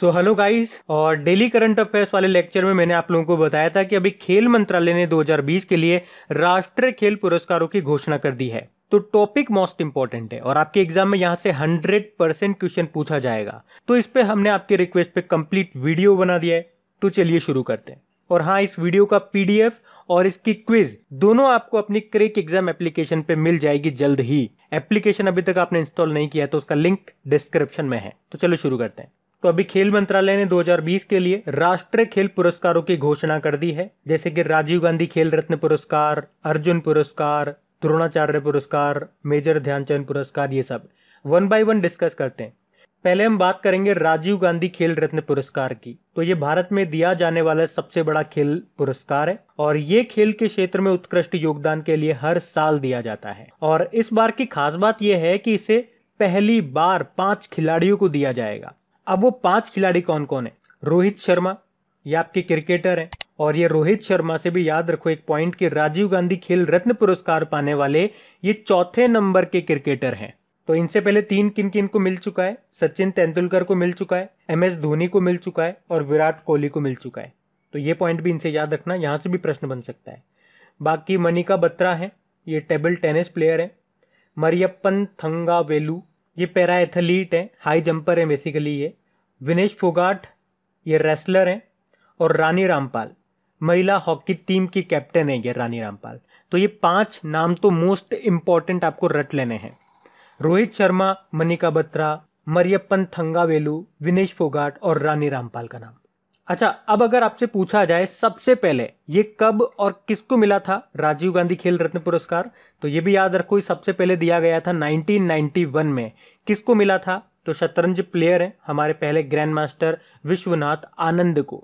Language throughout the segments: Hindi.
सो हेलो गाइस और डेली करंट अफेयर्स वाले लेक्चर में मैंने आप लोगों को बताया था कि अभी खेल मंत्रालय ने 2020 के लिए राष्ट्रीय खेल पुरस्कारों की घोषणा कर दी है तो टॉपिक मोस्ट इंपॉर्टेंट है और आपके एग्जाम में यहाँ से 100 परसेंट क्वेश्चन पूछा जाएगा तो इस पर हमने आपके रिक्वेस्ट पे कंप्लीट वीडियो बना दिया है तो चलिए शुरू करते हैं और हाँ इस वीडियो का पीडीएफ और इसकी क्विज दोनों आपको अपनी क्रेक एग्जाम एप्लीकेशन पे मिल जाएगी जल्द ही एप्लीकेशन अभी तक आपने इंस्टॉल नहीं किया तो उसका लिंक डिस्क्रिप्शन में है तो चलो शुरू करते हैं तो अभी खेल मंत्रालय ने 2020 के लिए राष्ट्रीय खेल पुरस्कारों की घोषणा कर दी है जैसे कि राजीव गांधी खेल रत्न पुरस्कार अर्जुन पुरस्कार द्रोणाचार्य पुरस्कार मेजर ध्यानचंद पुरस्कार ये सब वन बाय वन डिस्कस करते हैं पहले हम बात करेंगे राजीव गांधी खेल रत्न पुरस्कार की तो ये भारत में दिया जाने वाला सबसे बड़ा खेल पुरस्कार है और ये खेल के क्षेत्र में उत्कृष्ट योगदान के लिए हर साल दिया जाता है और इस बार की खास बात यह है कि इसे पहली बार पांच खिलाड़ियों को दिया जाएगा अब वो पांच खिलाड़ी कौन कौन है रोहित शर्मा ये आपके क्रिकेटर हैं और ये रोहित शर्मा से भी याद रखो एक पॉइंट कि राजीव गांधी खेल रत्न पुरस्कार पाने वाले ये चौथे नंबर के क्रिकेटर हैं तो इनसे पहले तीन किन किन को मिल चुका है सचिन तेंदुलकर को मिल चुका है एम एस धोनी को मिल चुका है और विराट कोहली को मिल चुका है तो ये पॉइंट भी इनसे याद रखना यहाँ से भी प्रश्न बन सकता है बाकी मनिका बत्रा हैं ये टेबल टेनिस प्लेयर हैं मरियप्पन थंगा वेलू ये पैरा एथलीट हैं हाई जंपर हैं बेसिकली ये विनेश फोगाट ये रेसलर हैं और रानी रामपाल महिला हॉकी टीम की कैप्टन है ये रानी रामपाल तो ये पांच नाम तो मोस्ट इम्पॉर्टेंट आपको रट लेने हैं रोहित शर्मा मनिका बत्रा मरियप्पन थंगावेलू विनेश फोगाट और रानी रामपाल का नाम अच्छा अब अगर आपसे पूछा जाए सबसे पहले ये कब और किसको मिला था राजीव गांधी खेल रत्न पुरस्कार तो ये भी याद रखो सबसे पहले दिया गया था 1991 में किसको मिला था तो शतरंज प्लेयर हैं हमारे पहले ग्रैंड मास्टर विश्वनाथ आनंद को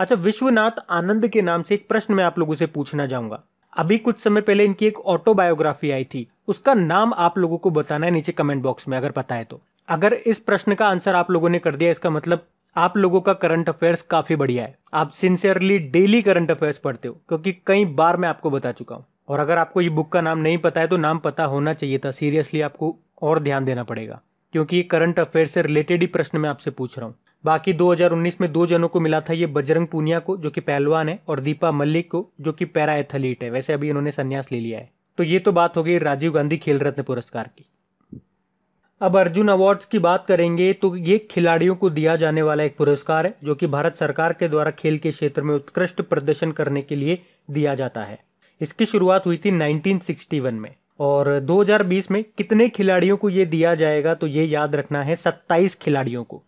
अच्छा विश्वनाथ आनंद के नाम से एक प्रश्न मैं आप लोगों से पूछना चाहूंगा अभी कुछ समय पहले इनकी एक ऑटोबायोग्राफी आई थी उसका नाम आप लोगों को बताना है नीचे कमेंट बॉक्स में अगर पता है तो अगर इस प्रश्न का आंसर आप लोगों ने कर दिया इसका मतलब आप लोगों का करंट अफेयर्स काफ़ी बढ़िया है आप सिंसियरली डेली करंट अफेयर्स पढ़ते हो क्योंकि कई बार मैं आपको बता चुका हूँ और अगर आपको ये बुक का नाम नहीं पता है तो नाम पता होना चाहिए था सीरियसली आपको और ध्यान देना पड़ेगा क्योंकि करंट अफेयर से रिलेटेड ही प्रश्न मैं आपसे पूछ रहा हूँ बाकी 2019 में दो जनों को मिला था ये बजरंग पूनिया को जो कि पहलवान है और दीपा मल्लिक को जो कि पैरा एथलीट है वैसे अभी इन्होंने संन्यास ले लिया है तो ये तो बात हो गई राजीव गांधी खेल रत्न पुरस्कार की अब अर्जुन अवार्ड्स की बात करेंगे तो ये खिलाड़ियों को दिया जाने वाला एक पुरस्कार है जो कि भारत सरकार के द्वारा खेल के क्षेत्र में उत्कृष्ट प्रदर्शन करने के लिए दिया जाता है इसकी शुरुआत हुई थी 1961 में और 2020 में कितने खिलाड़ियों को ये दिया जाएगा तो ये याद रखना है 27 खिलाड़ियों को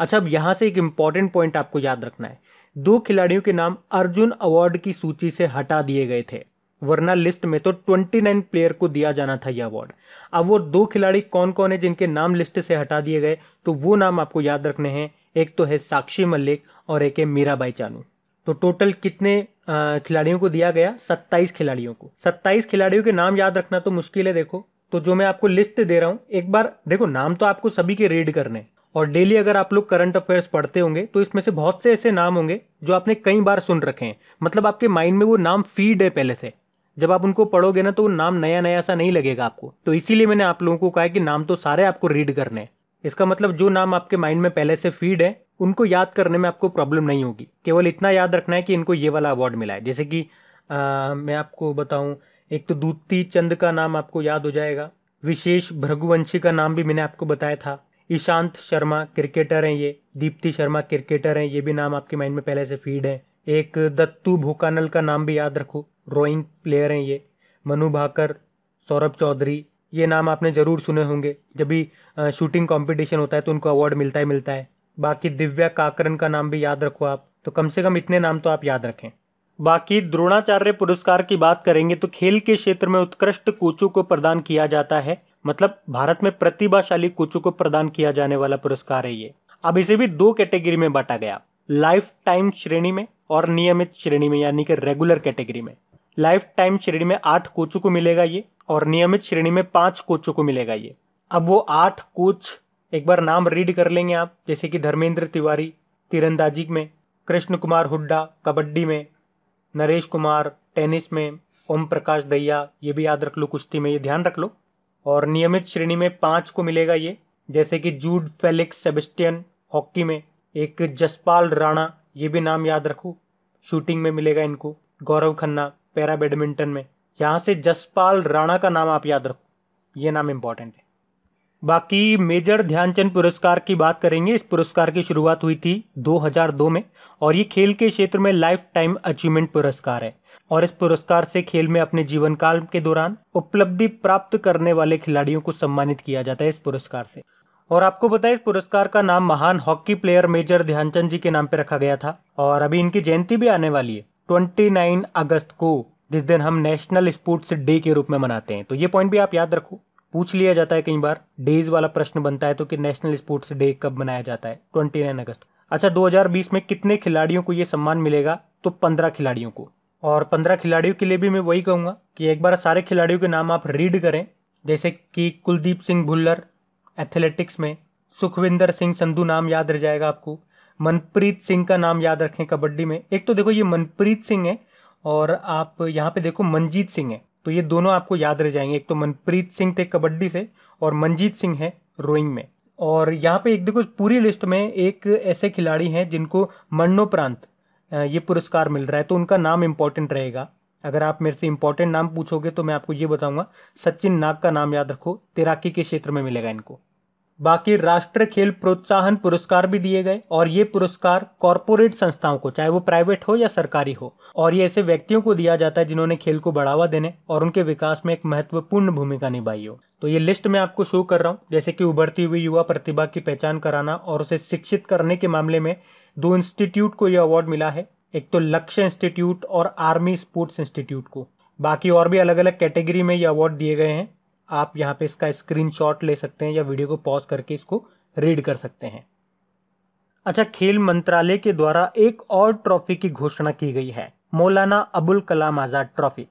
अच्छा अब यहाँ से एक इम्पॉर्टेंट पॉइंट आपको याद रखना है दो खिलाड़ियों के नाम अर्जुन अवार्ड की सूची से हटा दिए गए थे वरना लिस्ट में तो 29 प्लेयर को दिया जाना था यह अवार्ड अब वो दो खिलाड़ी कौन कौन है जिनके नाम लिस्ट से हटा दिए गए तो वो नाम आपको याद रखने हैं एक तो है साक्षी मल्लिक और एक है मीराबाई चानू तो टोटल कितने खिलाड़ियों को दिया गया सत्ताईस खिलाड़ियों को सत्ताईस खिलाड़ियों के नाम याद रखना तो मुश्किल है देखो तो जो मैं आपको लिस्ट दे रहा हूँ एक बार देखो नाम तो आपको सभी के रीड करने और डेली अगर आप लोग करंट अफेयर्स पढ़ते होंगे तो इसमें से बहुत से ऐसे नाम होंगे जो आपने कई बार सुन रखे हैं मतलब आपके माइंड में वो नाम फीड है पहले से जब आप उनको पढ़ोगे ना तो वो नाम नया नया सा नहीं लगेगा आपको तो इसीलिए मैंने आप लोगों को कहा कि नाम तो सारे आपको रीड करने हैं इसका मतलब जो नाम आपके माइंड में पहले से फीड है उनको याद करने में आपको प्रॉब्लम नहीं होगी केवल इतना याद रखना है कि इनको ये वाला अवार्ड मिला है जैसे कि आ, मैं आपको बताऊं एक तो दूती चंद का नाम आपको याद हो जाएगा विशेष भृगुवंशी का नाम भी मैंने आपको बताया था ईशांत शर्मा क्रिकेटर हैं ये दीप्ति शर्मा क्रिकेटर हैं ये भी नाम आपके माइंड में पहले से फीड है एक दत्तू भूकानल का नाम भी याद रखो रोइंग प्लेयर हैं ये मनु भाकर सौरभ चौधरी ये नाम आपने ज़रूर सुने होंगे जब भी शूटिंग कंपटीशन होता है तो उनको अवार्ड मिलता ही मिलता है बाकी दिव्या काकरन का नाम भी याद रखो आप तो कम से कम इतने नाम तो आप याद रखें बाकी द्रोणाचार्य पुरस्कार की बात करेंगे तो खेल के क्षेत्र में उत्कृष्ट कोचों को प्रदान किया जाता है मतलब भारत में प्रतिभाशाली कोचों को प्रदान किया जाने वाला पुरस्कार है ये अब इसे भी दो कैटेगरी में बांटा गया लाइफ टाइम श्रेणी में और नियमित श्रेणी में यानी कि रेगुलर कैटेगरी में लाइफ टाइम श्रेणी में आठ कोचों को मिलेगा ये और नियमित श्रेणी में पांच कोचों को मिलेगा ये अब वो आठ कोच एक बार नाम रीड कर लेंगे आप जैसे कि धर्मेंद्र तिवारी तीरंदाजी में कृष्ण कुमार हुड्डा कबड्डी में नरेश कुमार टेनिस में ओम प्रकाश दैया ये भी याद रख लो कुश्ती में ये ध्यान रख लो और नियमित श्रेणी में पाँच को मिलेगा ये जैसे कि जूड फेलिक्स सेबेस्टियन हॉकी में एक जसपाल राणा ये भी नाम याद रखो शूटिंग में मिलेगा इनको गौरव खन्ना पैरा बैडमिंटन में यहाँ से जसपाल राणा का नाम आप याद रखो ये नाम इम्पॉर्टेंट है बाकी मेजर ध्यानचंद पुरस्कार की बात करेंगे इस पुरस्कार की शुरुआत हुई थी 2002 में और ये खेल के क्षेत्र में लाइफ टाइम अचीवमेंट पुरस्कार है और इस पुरस्कार से खेल में अपने जीवन काल के दौरान उपलब्धि प्राप्त करने वाले खिलाड़ियों को सम्मानित किया जाता है इस पुरस्कार से और आपको बताया इस पुरस्कार का नाम महान hockey player major Dhyanchand ji के नाम पर रखा गया था और अभी इनकी जयंती भी आने वाली है ट्वेंटी अगस्त को जिस दिन हम नेशनल स्पोर्ट्स डे के रूप में मनाते हैं तो ये पॉइंट भी आप याद रखो पूछ लिया जाता है कई बार डेज वाला प्रश्न बनता है तो कि नेशनल स्पोर्ट्स डे कब मनाया जाता है ट्वेंटी नाइन अगस्त अच्छा 2020 में कितने खिलाड़ियों को ये सम्मान मिलेगा तो पंद्रह खिलाड़ियों को और पंद्रह खिलाड़ियों के लिए भी मैं वही कहूँगा कि एक बार सारे खिलाड़ियों के नाम आप रीड करें जैसे कि कुलदीप सिंह भुल्लर एथलेटिक्स में सुखविंदर सिंह संधू नाम याद रह जाएगा आपको मनप्रीत सिंह का नाम याद रखें कबड्डी में एक तो देखो ये मनप्रीत सिंह है और आप यहाँ पे देखो मनजीत सिंह है तो ये दोनों आपको याद रह जाएंगे एक तो मनप्रीत सिंह थे कबड्डी से और मनजीत सिंह है रोइंग में और यहाँ पे एक देखो पूरी लिस्ट में एक ऐसे खिलाड़ी हैं जिनको मरणोपरांत ये पुरस्कार मिल रहा है तो उनका नाम इम्पोर्टेंट रहेगा अगर आप मेरे से इम्पोर्टेंट नाम पूछोगे तो मैं आपको ये बताऊंगा सचिन नाग का नाम याद रखो तैराकी के क्षेत्र में मिलेगा इनको बाकी राष्ट्रीय खेल प्रोत्साहन पुरस्कार भी दिए गए और ये पुरस्कार कॉरपोरेट संस्थाओं को चाहे वो प्राइवेट हो या सरकारी हो और ये ऐसे व्यक्तियों को दिया जाता है जिन्होंने खेल को बढ़ावा देने और उनके विकास में एक महत्वपूर्ण भूमिका निभाई हो तो ये लिस्ट मैं आपको शो कर रहा हूँ जैसे कि उभरती हुई युवा प्रतिभा की पहचान कराना और उसे शिक्षित करने के मामले में दो इंस्टीट्यूट को यह अवार्ड मिला है एक तो लक्ष्य इंस्टीट्यूट और आर्मी स्पोर्ट्स इंस्टीट्यूट को बाकी और भी अलग अलग कैटेगरी में ये अवार्ड दिए गए हैं आप यहाँ पे इसका स्क्रीनशॉट ले सकते हैं या वीडियो को पॉज करके इसको रीड कर सकते हैं अच्छा खेल मंत्रालय के द्वारा एक और ट्रॉफी की घोषणा की गई है मौलाना अबुल कलाम आज़ाद ट्रॉफी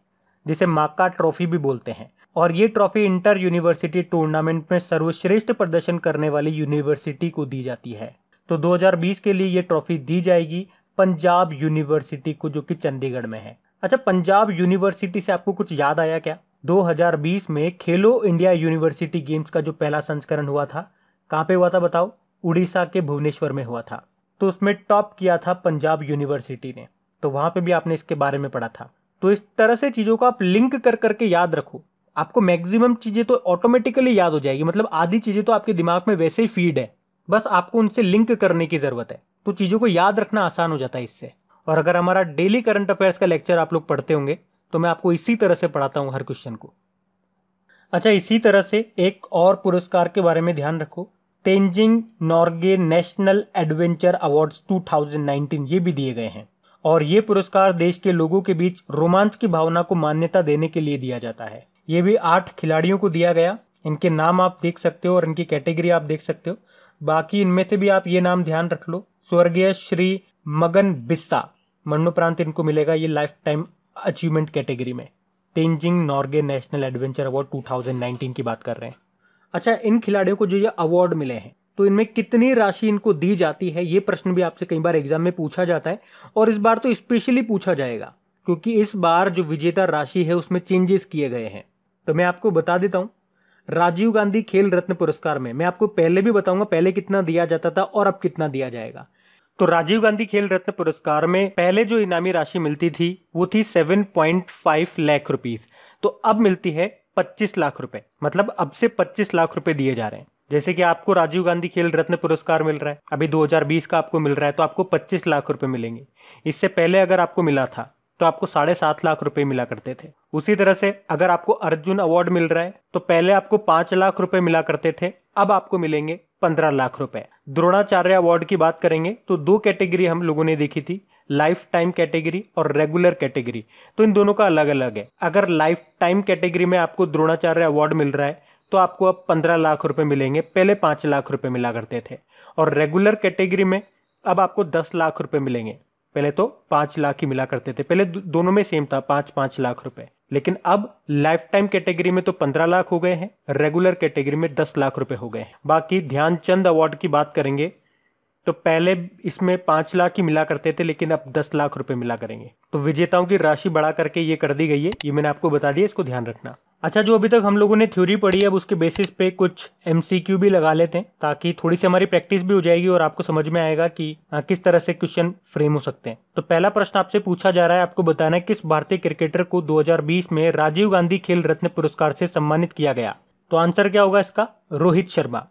जिसे माका ट्रॉफी भी बोलते हैं और ये ट्रॉफी इंटर यूनिवर्सिटी टूर्नामेंट में सर्वश्रेष्ठ प्रदर्शन करने वाली यूनिवर्सिटी को दी जाती है तो 2020 के लिए ये ट्रॉफी दी जाएगी पंजाब यूनिवर्सिटी को जो कि चंडीगढ़ में है अच्छा पंजाब यूनिवर्सिटी से आपको कुछ याद आया क्या 2020 में खेलो इंडिया यूनिवर्सिटी गेम्स का जो पहला संस्करण हुआ था कहाँ पे हुआ था बताओ उड़ीसा के भुवनेश्वर में हुआ था तो उसमें टॉप किया था पंजाब यूनिवर्सिटी ने तो वहां पे भी आपने इसके बारे में पढ़ा था तो इस तरह से चीज़ों को आप लिंक कर करके याद रखो आपको मैक्सिमम चीज़ें तो ऑटोमेटिकली याद हो जाएगी मतलब आधी चीज़ें तो आपके दिमाग में वैसे ही फीड है बस आपको उनसे लिंक करने की ज़रूरत है तो चीज़ों को याद रखना आसान हो जाता है इससे और अगर हमारा डेली करंट अफेयर्स का लेक्चर आप लोग पढ़ते होंगे तो मैं आपको इसी तरह से पढ़ाता हूँ हर क्वेश्चन को अच्छा इसी तरह से एक और पुरस्कार के बारे में ध्यान रखो Tenzing Norgay national adventure awards 2019 ये भी दिए गए हैं और ये पुरस्कार देश के लोगों के बीच रोमांच की भावना को मान्यता देने के लिए दिया जाता है ये भी आठ खिलाड़ियों को दिया गया इनके नाम आप देख सकते हो और इनकी कैटेगरी आप देख सकते हो बाकी इनमें से भी आप ये नाम ध्यान रख लो स्वर्गीय श्री मगन बिस्सा मरणोप्रांत इनको मिलेगा ये लाइफ टाइम अचीवमेंट कैटेगरी में Tenzing Norgay national adventure award 2019 की बात कर रहे हैं अच्छा इन खिलाड़ियों को जो ये अवार्ड मिले हैं तो इनमें कितनी राशि इनको दी जाती है ये प्रश्न भी आपसे कई बार एग्जाम में पूछा जाता है और इस बार तो स्पेशली पूछा जाएगा क्योंकि इस बार जो विजेता राशि है उसमें चेंजेस किए गए हैं तो मैं आपको बता देता हूँ राजीव गांधी खेल रत्न पुरस्कार में मैं आपको पहले भी बताऊंगा पहले कितना दिया जाता था और अब कितना दिया जाएगा तो राजीव गांधी खेल रत्न पुरस्कार में पहले जो इनामी राशि मिलती थी वो थी 7.5 लाख रुपीस तो अब मिलती है 25 लाख रुपए मतलब अब से 25 लाख रुपए दिए जा रहे हैं जैसे कि आपको राजीव गांधी खेल रत्न पुरस्कार मिल रहा है अभी 2020 का आपको मिल रहा है तो आपको 25 लाख रुपए मिलेंगे इससे पहले अगर आपको मिला था तो आपको साढ़े सात लाख रुपए मिला करते थे उसी तरह से अगर आपको अर्जुन अवार्ड मिल रहा है तो पहले आपको पांच लाख रुपए मिला करते थे अब आपको मिलेंगे पंद्रह लाख रुपए द्रोणाचार्य अवार्ड की बात करेंगे तो दो कैटेगरी हम लोगों ने देखी थी लाइफ टाइम कैटेगरी और रेगुलर कैटेगरी तो इन दोनों का अलग अलग है अगर लाइफ टाइम कैटेगरी में आपको द्रोणाचार्य अवार्ड मिल रहा है तो आपको अब पंद्रह लाख रुपए मिलेंगे पहले पांच लाख रुपए मिला करते थे और रेगुलर कैटेगरी में अब आपको दस लाख रुपए मिलेंगे पहले तो पांच लाख ही मिला करते थे पहले दोनों में सेम था पांच पांच लाख रुपए लेकिन अब लाइफ टाइम कैटेगरी में तो पंद्रह लाख हो गए हैं रेगुलर कैटेगरी में दस लाख रुपए हो गए हैं बाकी ध्यानचंद अवार्ड की बात करेंगे तो पहले इसमें पांच लाख ही मिला करते थे लेकिन अब दस लाख रुपए मिला करेंगे तो विजेताओं की राशि बढ़ा करके ये कर दी गई है ये मैंने आपको बता दिया इसको ध्यान रखना अच्छा जो अभी तक हम लोगों ने थ्योरी पढ़ी है अब उसके बेसिस पे कुछ एम भी लगा लेते हैं ताकि थोड़ी सी हमारी प्रैक्टिस भी हो जाएगी और आपको समझ में आएगा कि आ, किस तरह से क्वेश्चन फ्रेम हो सकते हैं तो पहला प्रश्न आपसे पूछा जा रहा है आपको बताना है किस भारतीय क्रिकेटर को 2020 में राजीव गांधी खेल रत्न पुरस्कार से सम्मानित किया गया तो आंसर क्या होगा इसका रोहित शर्मा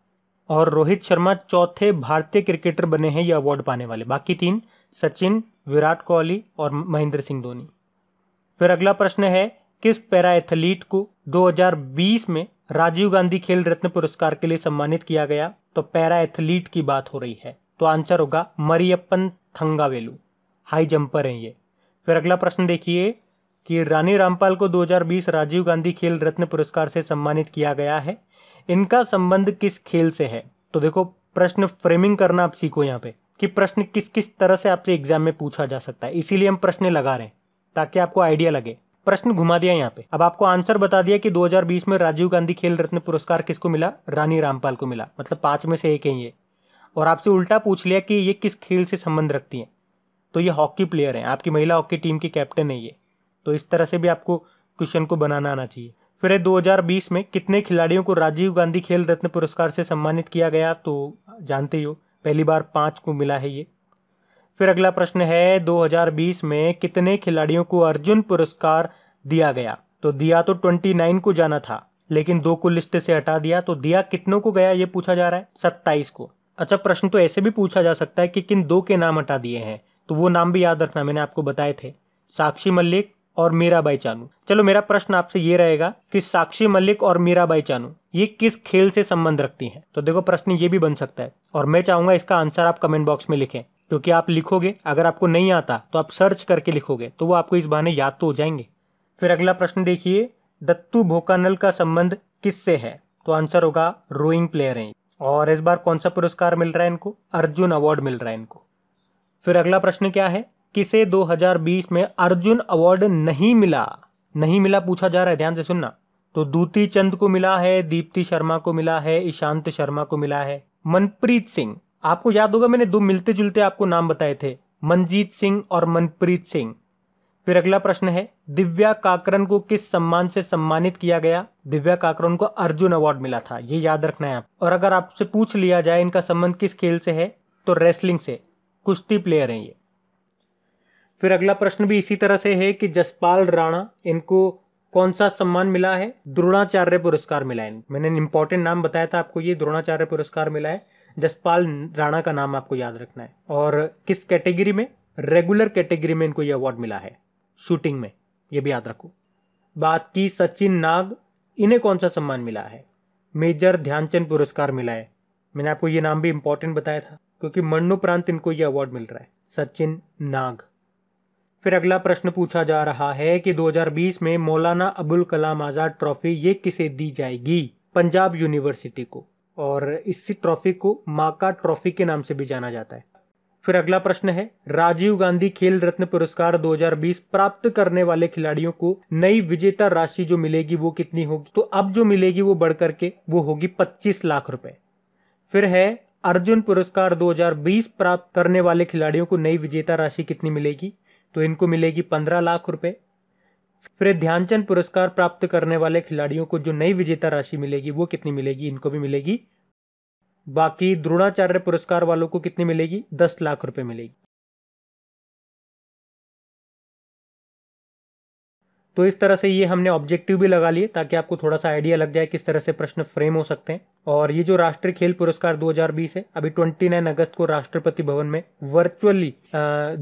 और रोहित शर्मा चौथे भारतीय क्रिकेटर बने हैं ये अवार्ड पाने वाले बाकी तीन सचिन विराट कोहली और महेंद्र सिंह धोनी फिर अगला प्रश्न है किस पैरा एथलीट को 2020 में राजीव गांधी खेल रत्न पुरस्कार के लिए सम्मानित किया गया तो पैरा एथलीट की बात हो रही है तो आंसर होगा मरियप्पन थंगावेलू हाई जंपर हैं ये फिर अगला प्रश्न देखिए कि रानी रामपाल को 2020 राजीव गांधी खेल रत्न पुरस्कार से सम्मानित किया गया है इनका संबंध किस खेल से है तो देखो प्रश्न फ्रेमिंग करना आप सीखो यहाँ पे कि प्रश्न किस किस तरह से आपसे एग्जाम में पूछा जा सकता है इसीलिए हम प्रश्न लगा रहे हैं ताकि आपको आइडिया लगे प्रश्न घुमा दिया यहाँ पे अब आपको आंसर बता दिया कि 2020 में राजीव गांधी खेल रत्न पुरस्कार किसको मिला रानी रामपाल को मिला मतलब पांच में से एक है ये और आपसे उल्टा पूछ लिया कि ये किस खेल से संबंध रखती हैं तो ये हॉकी प्लेयर हैं आपकी महिला हॉकी टीम की कैप्टन है ये तो इस तरह से भी आपको क्वेश्चन को बनाना आना चाहिए फिर 2020 में कितने खिलाड़ियों को राजीव गांधी खेल रत्न पुरस्कार से सम्मानित किया गया तो जानते ही हो पहली बार पाँच को मिला है ये फिर अगला प्रश्न है 2020 में कितने खिलाड़ियों को अर्जुन पुरस्कार दिया गया तो दिया तो 29 को जाना था लेकिन दो को लिस्ट से हटा दिया तो दिया कितनों को गया ये पूछा जा रहा है 27 को अच्छा प्रश्न तो ऐसे भी पूछा जा सकता है कि किन दो के नाम हटा दिए हैं तो वो नाम भी याद रखना मैंने आपको बताए थे साक्षी मल्लिक और मीराबाई चानू चलो मेरा प्रश्न आपसे ये रहेगा कि साक्षी मल्लिक और मीराबाई चानू ये किस खेल से संबंध रखती हैं तो देखो प्रश्न ये भी बन सकता है और मैं चाहूंगा इसका आंसर आप कमेंट बॉक्स में लिखें क्योंकि आप लिखोगे अगर आपको नहीं आता तो आप सर्च करके लिखोगे तो वो आपको इस बहाने याद तो हो जाएंगे फिर अगला प्रश्न देखिए दत्तू भोकानल का संबंध किससे है तो आंसर होगा रोइंग प्लेयर हैं और इस बार कौन सा पुरस्कार मिल रहा है इनको अर्जुन अवार्ड मिल रहा है इनको फिर अगला प्रश्न क्या है किसे 2020 में अर्जुन अवार्ड नहीं मिला नहीं मिला पूछा जा रहा है ध्यान से सुनना तो दूती चंद को मिला है दीप्ति शर्मा को मिला है ईशांत शर्मा को मिला है मनप्रीत सिंह आपको याद होगा मैंने दो मिलते जुलते आपको नाम बताए थे मनजीत सिंह और मनप्रीत सिंह फिर अगला प्रश्न है दिव्या काकरन को किस सम्मान से सम्मानित किया गया दिव्या काकरन को अर्जुन अवार्ड मिला था ये याद रखना है आप और अगर आपसे पूछ लिया जाए इनका संबंध किस खेल से है तो रेसलिंग से कुश्ती प्लेयर हैं ये फिर अगला प्रश्न भी इसी तरह से है कि जसपाल राणा इनको कौन सा सम्मान मिला है द्रोणाचार्य पुरस्कार मिला है मैंने इंपॉर्टेंट नाम बताया था आपको ये द्रोणाचार्य पुरस्कार मिला है जसपाल राणा का नाम आपको याद रखना है और किस कैटेगरी में रेगुलर कैटेगरी में इनको ये अवार्ड मिला है शूटिंग में ये भी याद रखो बात की सचिन नाग इन्हें कौन सा सम्मान मिला है मेजर ध्यानचंद पुरस्कार मिला है मैंने आपको ये नाम भी इंपॉर्टेंट बताया था क्योंकि मरणोपरांत इनको ये अवार्ड मिल रहा है सचिन नाग फिर अगला प्रश्न पूछा जा रहा है कि 2020 में मौलाना अबुल कलाम आज़ाद ट्रॉफी ये किसे दी जाएगी पंजाब यूनिवर्सिटी को और इसी ट्रॉफी को माका ट्रॉफी के नाम से भी जाना जाता है फिर अगला प्रश्न है राजीव गांधी खेल रत्न पुरस्कार 2020 प्राप्त करने वाले खिलाड़ियों को नई विजेता राशि जो मिलेगी वो कितनी होगी तो अब जो मिलेगी वो बढ़ करके वो होगी 25 लाख रुपए फिर है अर्जुन पुरस्कार 2020 प्राप्त करने वाले खिलाड़ियों को नई विजेता राशि कितनी मिलेगी तो इनको मिलेगी पंद्रह लाख रुपए फिर ध्यानचंद पुरस्कार प्राप्त करने वाले खिलाड़ियों को जो नई विजेता राशि मिलेगी वो कितनी मिलेगी इनको भी मिलेगी बाकी द्रोणाचार्य पुरस्कार वालों को कितनी मिलेगी दस लाख रुपए मिलेगी तो इस तरह से ये हमने ऑब्जेक्टिव भी लगा लिए ताकि आपको थोड़ा सा आइडिया लग जाए किस तरह से प्रश्न फ्रेम हो सकते हैं और ये जो राष्ट्रीय खेल पुरस्कार 2020 है अभी 29 अगस्त को राष्ट्रपति भवन में वर्चुअली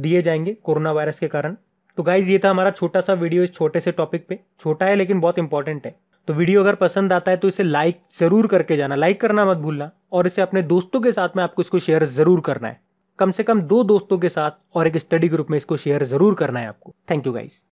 दिए जाएंगे कोरोना वायरस के कारण तो गाइज ये था हमारा छोटा सा वीडियो इस छोटे से टॉपिक पे छोटा है लेकिन बहुत इंपॉर्टेंट है तो वीडियो अगर पसंद आता है तो इसे लाइक ज़रूर करके जाना लाइक करना मत भूलना और इसे अपने दोस्तों के साथ में आपको इसको शेयर ज़रूर करना है कम से कम दो दोस्तों के साथ और एक स्टडी ग्रुप में इसको शेयर ज़रूर करना है आपको थैंक यू गाइस